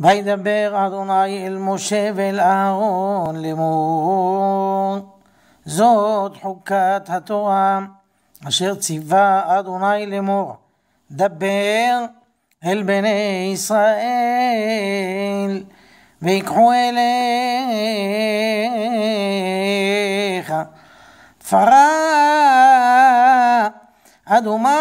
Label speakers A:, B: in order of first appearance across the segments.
A: וידבר אדוני אל משה ואל אהרון לאמור זאת חוקת התורה אשר ציווה אדוני לאמור דבר אל בני ישראל ויקחו אליך פרה אדומה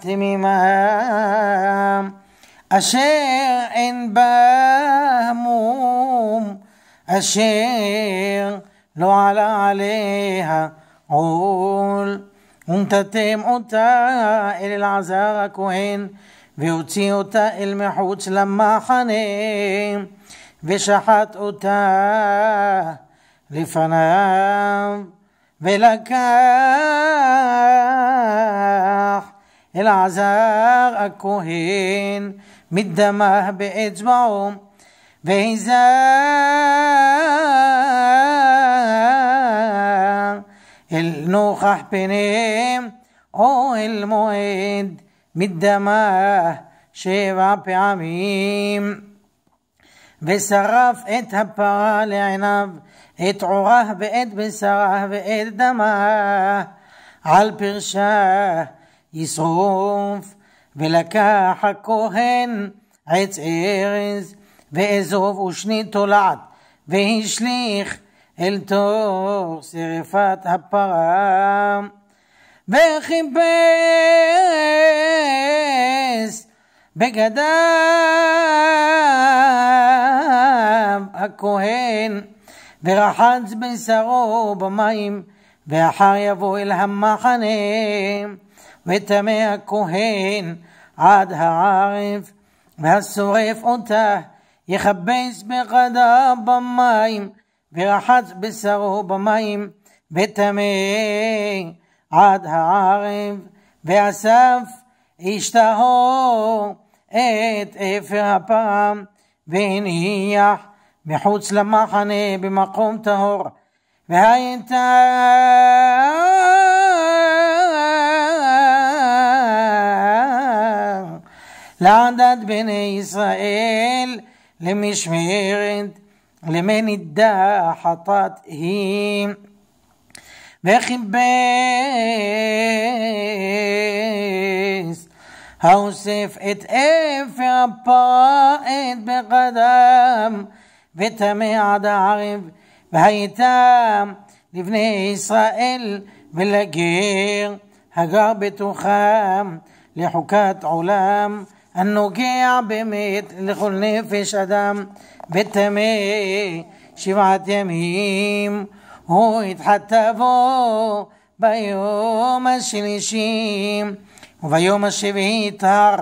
A: תמימה أشيع بهموم أشيع لو على عليها עול. ומטאטם אותה אל אלעזר הכהן, והוציא אותה אל מחוץ למחנה, ושחט אותה לפניו, ולקח العزاق الكهين مدمه بإجمعه بيزا النوخح بنيم او المؤيد مدمه شبع بعميم بسرف ات لعنب ات عراه بات بسرف دمه على البرشاه ישרוף. ולקח הכהן עץ ארז, ואזוב ושני תולעת, והשליך אל תוך שרפת הפרה. וחיפש בגדיו הכהן, ורחץ בשרו במים, ואחר יבוא אל המחנה. וטמא הכהן עד הערב, והשורף אותה יכבס בחדה במים, ורחץ בשרו במים, וטמא עד הערב, ואסף איש טהור את אפר הפעם, והניח מחוץ למחנה במקום טהור. והייתה לעדת בני ישראל למשמרת למי נידה חטאת היא וחיפש האוסף את אפר הפועט בקדם וטמא עד הערב והייתה לבני ישראל ולגר הגר בתוכם לחוקת עולם النوكع במת לכל נפש אדם בטמא שבעת ימים הוא התחטא בו ביום השלישי וביום השביעי טהר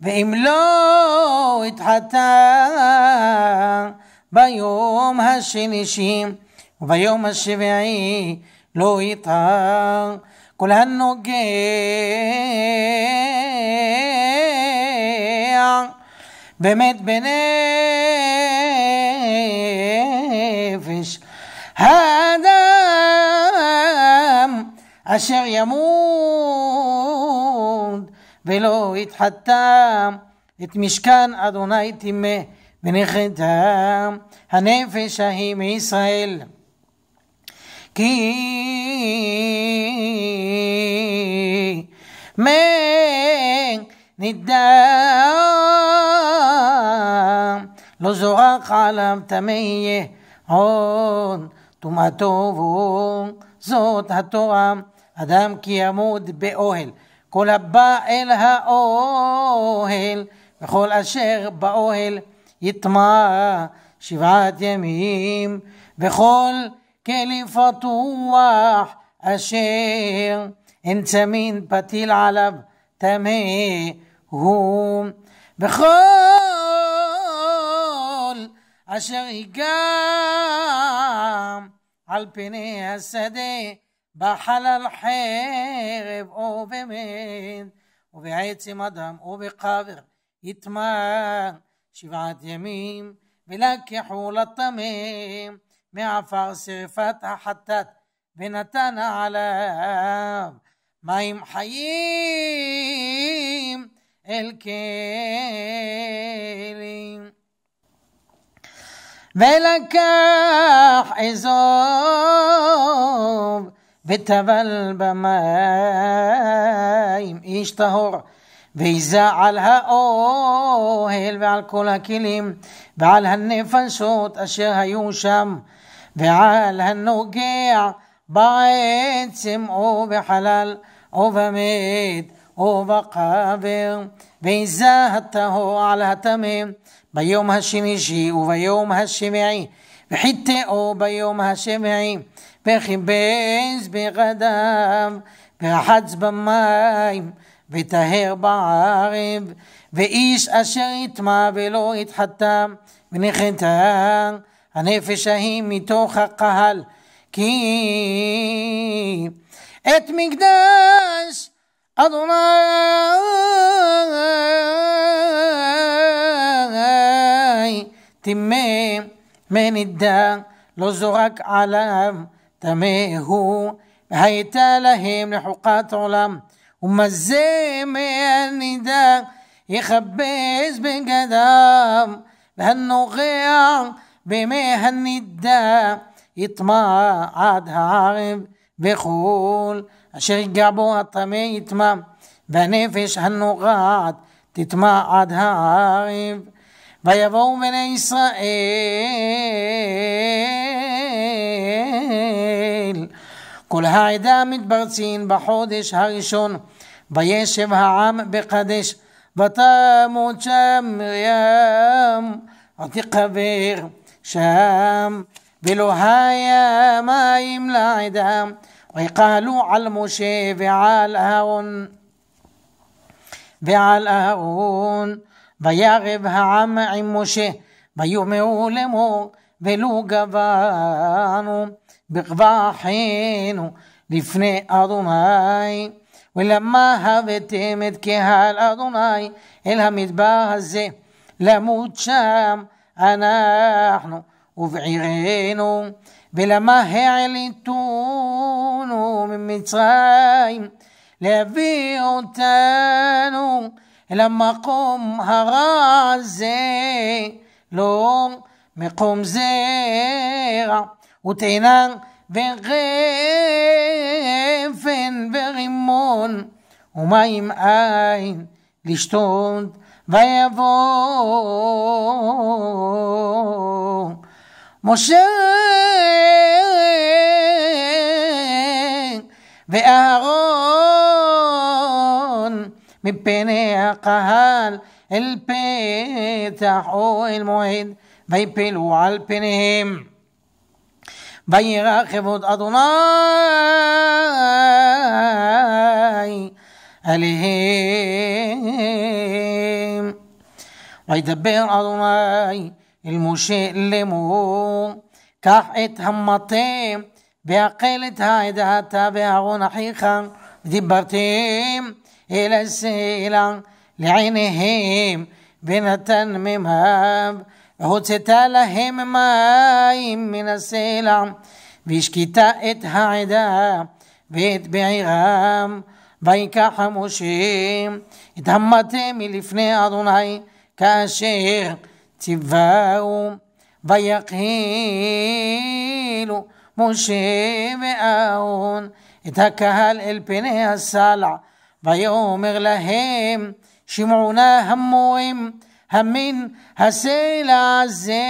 A: ואם לא התחטא ביום השלישי וביום השביעי לא יטהר כל הנוגע באמת בנפש האדם אשר ימות ולא התחתם את משכן אדוני טימא ונכתם הנפש ההיא מישראל כי מנידה לא זורח עליו טמא יהיה עון, טומאתו והוא, זאת התורה, אדם כי ימות באוהל. כל הבא אל האוהל, וכל אשר באוהל יטמע שבעת ימים, וכל כלי פתוח אשר אין צמין פתיל עליו טמא הוא, וכל אשר יגם על פני השדה בחלל חרב או במן ובעצם אדם או בקבר יטמן שבעת ימים ולקחו לטמא מעפר שרפת החטאת ונתן עליו מים חיים אל כלים ולקח עזוב וטבל במים איש טהור ויזה על האוהל ועל כל הכלים ועל הנפשות אשר היו שם ועל הנוגע בעצם או בחלל או במת ובקבר, ויזה הטהור על התמם ביום השמישי וביום השביעי, וחיטאו ביום השביעי, וכיבז בגדיו, ורחץ במים, וטהר בערב, ואיש אשר יטמע ולא יתחתה, ונחתה הנפש ההיא מתוך הקהל, כי את מקדש أدوناي تمي من الدا لزغك علم تميه هيت لهم لحقات وما ومزي من دا يخبز بقدام غير بمه النداء يطمع عاد عارف بخول אשר ייגע בו הטמא יטמא, והנפש הנוגעת תטמא עד הערב. ויבואו בני ישראל. כל העדה מתברצין בחודש הראשון, וישב העם בקדש, ותמות שם מרים, ותקבר שם, ולא היה מים לעדה. ويقالوا على شيء بعال أهون بعال أهون بياغب عم عم شيء بيومه لمو بلو قبانو بقباحينو لفني أدوناي ולמה הבאתם את קהל אדוני إلها המדבר הזה למות שם אנחנו ובעירנו, ולמה העליתונו ממצרים, להביא אותנו אל המקום הרע הזה, לא מקום זרע ותאנה וגפן ורימון ומים אין לשתות ויבוא משה ואהרון מפני הקהל אל פתח אוהל מועד ויפלו על פניהם וירא כבוד אדוני עליהם וידבר אדוני المشيء اللي مو كحيت همتي بأقلت هايدا تابع ونحيخا دبرتيم إلى السيلة لعينهم بنتن ممهاب هوتتا هيم مايم من السيلة بشكتا إت هايدا بيت بعيغام بيكا حموشيم اتهمتي من لفني أدوناي كاشيخ تفاو ויחילו משה ואהרון את הקהל אל פני הסלע, ויאמר להם שמעונה המורים המין הסלע הזה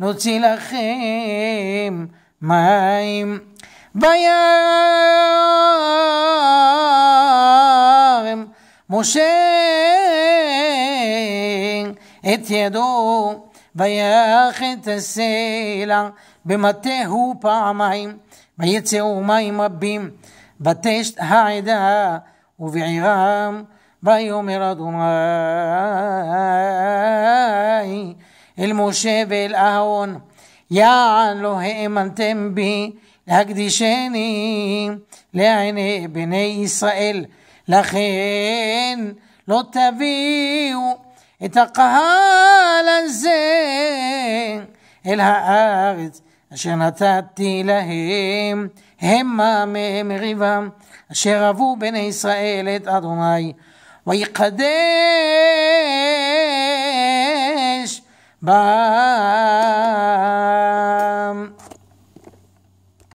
A: נוציא לכם מים. וירם משה את ידו ויח את הסלע במטהו פעמיים ויצאו מים רבים בטשת העדה ובעירם ויאמר אדוני אל משה ואל אהרון יען לא האמנתם בי להקדישני לעיני בני ישראל לכן לא תביאו את הקהל הזה אל הארץ אשר נתתי להם, המה מהם ריבם, אשר אבו בני ישראל את אדוני, ויקדש בה.